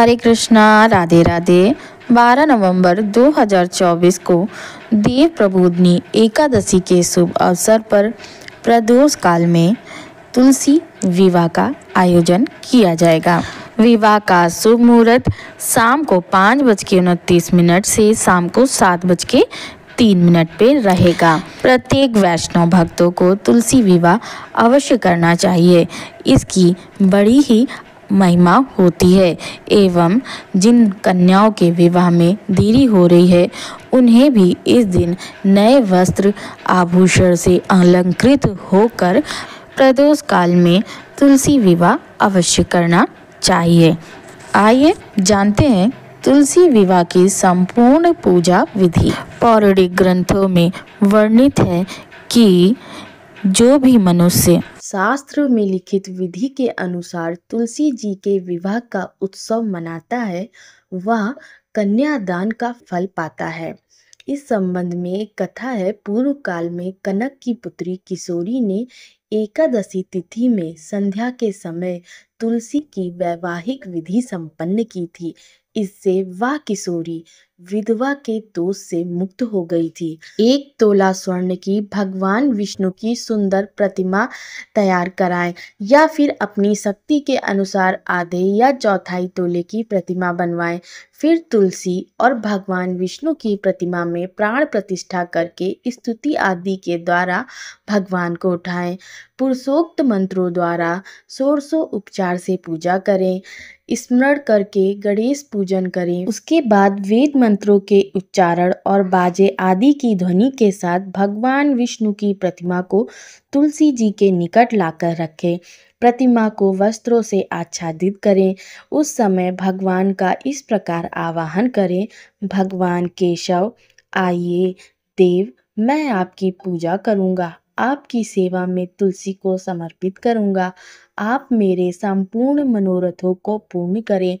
हरे कृष्णा राधे राधे 12 नवंबर 2024 को देव प्रबोधनी एकादशी के शुभ अवसर पर प्रदोष काल में तुलसी विवाह का आयोजन किया जाएगा विवाह का शुभ मुहूर्त शाम को पाँच बज के उनतीस मिनट से शाम को सात बज के तीन मिनट पे रहेगा प्रत्येक वैष्णव भक्तों को तुलसी विवाह अवश्य करना चाहिए इसकी बड़ी ही महिमा होती है एवं जिन कन्याओं के विवाह में देरी हो रही है उन्हें भी इस दिन नए वस्त्र आभूषण से अलंकृत होकर प्रदोष काल में तुलसी विवाह अवश्य करना चाहिए आइए जानते हैं तुलसी विवाह की संपूर्ण पूजा विधि पौराणिक ग्रंथों में वर्णित है कि जो भी मनुष्य शास्त्र में लिखित विधि के अनुसार तुलसी जी के विवाह का उत्सव मनाता है वह कन्यादान का फल पाता है इस संबंध में एक कथा है पूर्व काल में कनक की पुत्री किशोरी ने एकादशी तिथि में संध्या के समय तुलसी की वैवाहिक विधि संपन्न की थी इससे वह किशोरी विधवा के दोष से मुक्त हो गई थी एक तोला स्वर्ण की भगवान विष्णु की सुंदर प्रतिमा तैयार कराएं या फिर अपनी शक्ति के अनुसार आधे या चौथाई तोले की प्रतिमा बनवाएं फिर तुलसी और भगवान विष्णु की प्रतिमा में प्राण प्रतिष्ठा करके स्तुति आदि के द्वारा भगवान को उठाएं पुरुषोक्त मंत्रों द्वारा सोरसो उपचार से पूजा करें स्मरण करके गणेश पूजन करें उसके बाद वेद मंत्र मंत्रों के उच्चारण और बाजे आदि की ध्वनि के साथ भगवान विष्णु की प्रतिमा को तुलसी जी के निकट लाकर रखें प्रतिमा को वस्त्रों से आच्छादित करें उस समय भगवान का इस प्रकार आवाहन करें भगवान केशव आइए देव मैं आपकी पूजा करूंगा आपकी सेवा में तुलसी को समर्पित करूंगा आप मेरे संपूर्ण मनोरथों को पूर्ण करें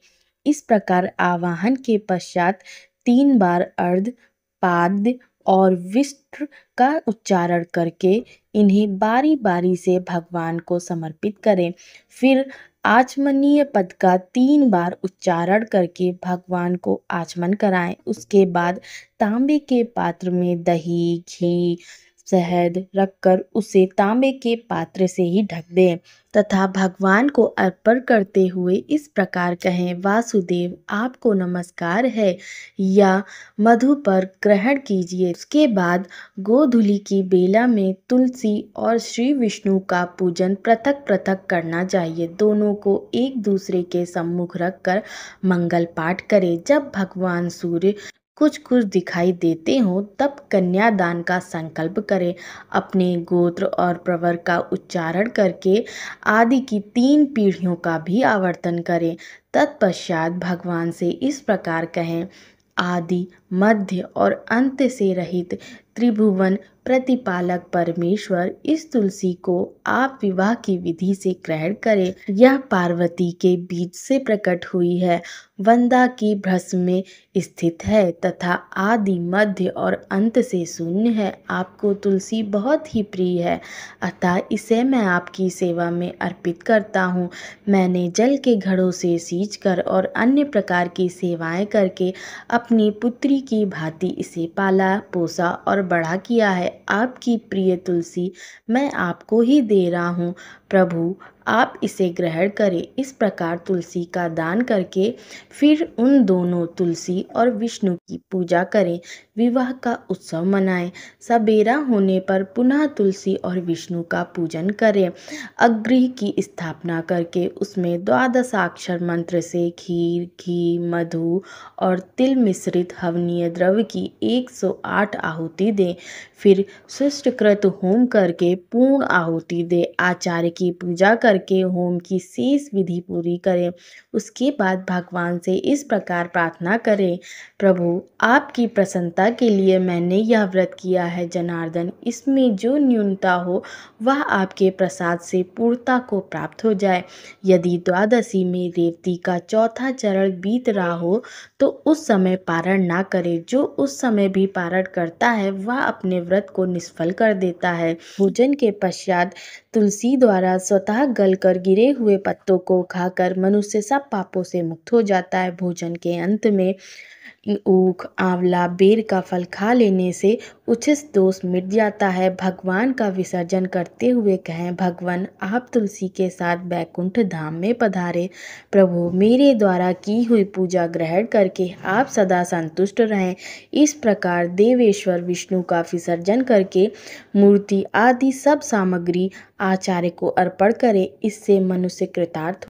इस प्रकार आवाहन के पश्चात तीन बार अर्ध पाद और विष्ट का उच्चारण करके इन्हें बारी बारी से भगवान को समर्पित करें फिर आचमनीय पद का तीन बार उच्चारण करके भगवान को आचमन कराएं उसके बाद तांबे के पात्र में दही घी शहद रखकर उसे तांबे के पात्र से ही ढक दें तथा भगवान को अर्पण करते हुए इस प्रकार कहें वासुदेव आपको नमस्कार है या मधु पर ग्रहण कीजिए उसके बाद गोधुली की बेला में तुलसी और श्री विष्णु का पूजन पृथक पृथक करना चाहिए दोनों को एक दूसरे के सम्मुख रखकर मंगल पाठ करें जब भगवान सूर्य कुछ कुछ दिखाई देते हों तब कन्यादान का संकल्प करें अपने गोत्र और प्रवर का उच्चारण करके आदि की तीन पीढ़ियों का भी आवर्तन करें तत्पश्चात भगवान से इस प्रकार कहें आदि मध्य और अंत से रहित त्रिभुवन प्रतिपालक परमेश्वर इस तुलसी को आप विवाह की विधि से ग्रहण करें यह पार्वती के बीच से प्रकट हुई है वंदा की भ्रस्म में स्थित है तथा आदि मध्य और अंत से शून्य है आपको तुलसी बहुत ही प्रिय है अतः इसे मैं आपकी सेवा में अर्पित करता हूँ मैंने जल के घड़ों से सींच कर और अन्य प्रकार की सेवाएं करके अपनी पुत्री की भांति इसे पाला पोसा और और बड़ा किया है आपकी प्रिय तुलसी मैं आपको ही दे रहा हूँ प्रभु आप इसे ग्रहण करें इस प्रकार तुलसी का दान करके फिर उन दोनों तुलसी और विष्णु की पूजा करें विवाह का उत्सव मनाएं सवेरा होने पर पुनः तुलसी और विष्णु का पूजन करें अग्रह की स्थापना करके उसमें द्वादशाक्षर मंत्र से खीर घी मधु और तिल मिश्रित हवनीय द्रव्य की 108 आहुति दें फिर शिष्टकृत होम करके पूर्ण आहुति दें आचार्य की पूजा करके होम की शेष विधि पूरी करें उसके बाद भगवान से इस प्रकार प्रार्थना करें प्रभु आपकी प्रसन्नता के लिए मैंने यह व्रत किया है जनार्दन इसमें जो न्यूनता हो वह आपके प्रसाद से पूर्णता को प्राप्त हो जाए यदि द्वादशी में रेवती का चौथा चरण बीत रहा हो तो उस समय पारण ना करे जो उस समय भी पारण करता है वह अपने व्रत को निष्फल कर देता है भोजन के पश्चात तुलसी द्वारा स्वतः गलकर गिरे हुए पत्तों को खाकर मनुष्य सब पापों से मुक्त हो जाता है भोजन के अंत में ऊख आंवला बेर का फल खा लेने से उचित दोष मिट जाता है भगवान का विसर्जन करते हुए कहें भगवान आप तुलसी के साथ बैकुंठ धाम में पधारे प्रभु मेरे द्वारा की हुई पूजा ग्रहण करके आप सदा संतुष्ट रहें इस प्रकार देवेश्वर विष्णु का विसर्जन करके मूर्ति आदि सब सामग्री आचार्य को अर्पण करें इससे मनुष्य कृतार्थ